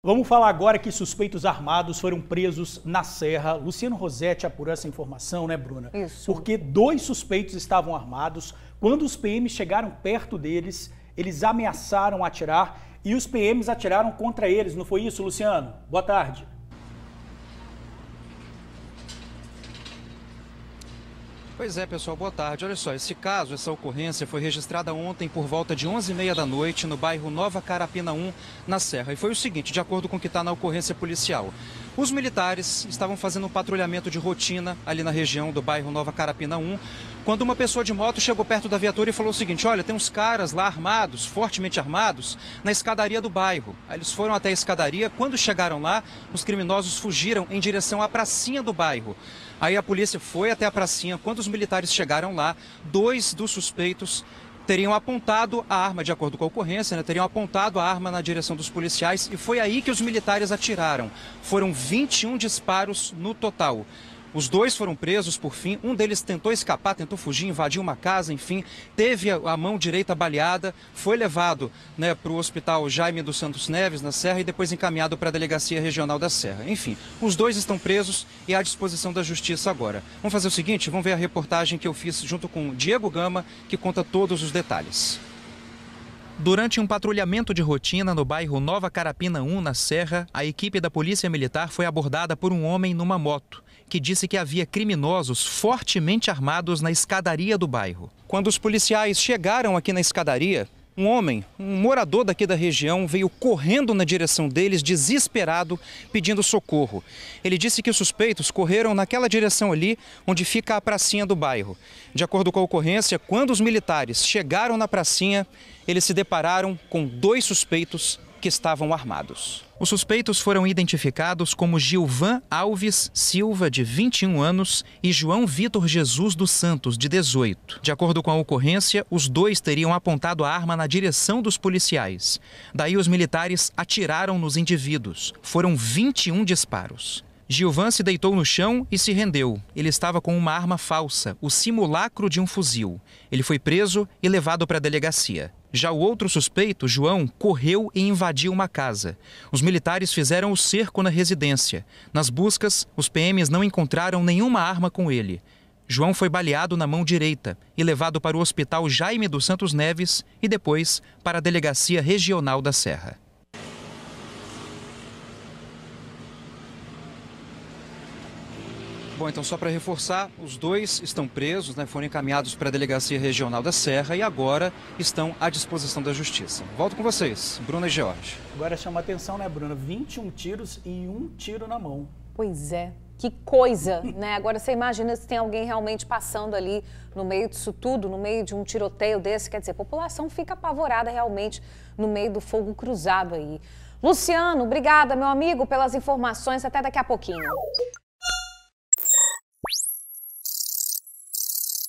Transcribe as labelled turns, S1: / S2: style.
S1: Vamos falar agora que suspeitos armados foram presos na Serra. Luciano Rosetti apurou essa informação, né, Bruna? Isso. Porque dois suspeitos estavam armados. Quando os PMs chegaram perto deles, eles ameaçaram atirar e os PMs atiraram contra eles. Não foi isso, Luciano? Boa tarde. Pois é, pessoal, boa tarde. Olha só, esse caso, essa ocorrência foi registrada ontem por volta de 11h30 da noite no bairro Nova Carapina 1, na Serra. E foi o seguinte, de acordo com o que está na ocorrência policial. Os militares estavam fazendo um patrulhamento de rotina ali na região do bairro Nova Carapina 1, quando uma pessoa de moto chegou perto da viatura e falou o seguinte: Olha, tem uns caras lá armados, fortemente armados, na escadaria do bairro. Aí eles foram até a escadaria. Quando chegaram lá, os criminosos fugiram em direção à pracinha do bairro. Aí a polícia foi até a pracinha. Quando os militares chegaram lá, dois dos suspeitos teriam apontado a arma, de acordo com a ocorrência, né, teriam apontado a arma na direção dos policiais e foi aí que os militares atiraram. Foram 21 disparos no total. Os dois foram presos por fim. Um deles tentou escapar, tentou fugir, invadiu uma casa, enfim, teve a mão direita baleada, foi levado né, para o hospital Jaime dos Santos Neves, na Serra, e depois encaminhado para a Delegacia Regional da Serra. Enfim, os dois estão presos e à disposição da Justiça agora. Vamos fazer o seguinte: vamos ver a reportagem que eu fiz junto com Diego Gama, que conta todos os detalhes. Durante um patrulhamento de rotina no bairro Nova Carapina 1, na Serra, a equipe da Polícia Militar foi abordada por um homem numa moto que disse que havia criminosos fortemente armados na escadaria do bairro. Quando os policiais chegaram aqui na escadaria, um homem, um morador daqui da região, veio correndo na direção deles, desesperado, pedindo socorro. Ele disse que os suspeitos correram naquela direção ali, onde fica a pracinha do bairro. De acordo com a ocorrência, quando os militares chegaram na pracinha, eles se depararam com dois suspeitos que estavam armados. Os suspeitos foram identificados como Gilvan Alves Silva, de 21 anos, e João Vitor Jesus dos Santos, de 18. De acordo com a ocorrência, os dois teriam apontado a arma na direção dos policiais. Daí, os militares atiraram nos indivíduos. Foram 21 disparos. Gilvan se deitou no chão e se rendeu. Ele estava com uma arma falsa, o simulacro de um fuzil. Ele foi preso e levado para a delegacia. Já o outro suspeito, João, correu e invadiu uma casa. Os militares fizeram o cerco na residência. Nas buscas, os PMs não encontraram nenhuma arma com ele. João foi baleado na mão direita e levado para o Hospital Jaime dos Santos Neves e depois para a Delegacia Regional da Serra. Bom, então só para reforçar, os dois estão presos, né, foram encaminhados para a Delegacia Regional da Serra e agora estão à disposição da Justiça. Volto com vocês, Bruna e Jorge. Agora chama atenção, né, Bruna? 21 tiros e um tiro na mão. Pois é, que coisa, né? Agora você imagina se tem alguém realmente passando ali no meio disso tudo, no meio de um tiroteio desse, quer dizer, a população fica apavorada realmente no meio do fogo cruzado aí. Luciano, obrigada, meu amigo, pelas informações. Até daqui a pouquinho.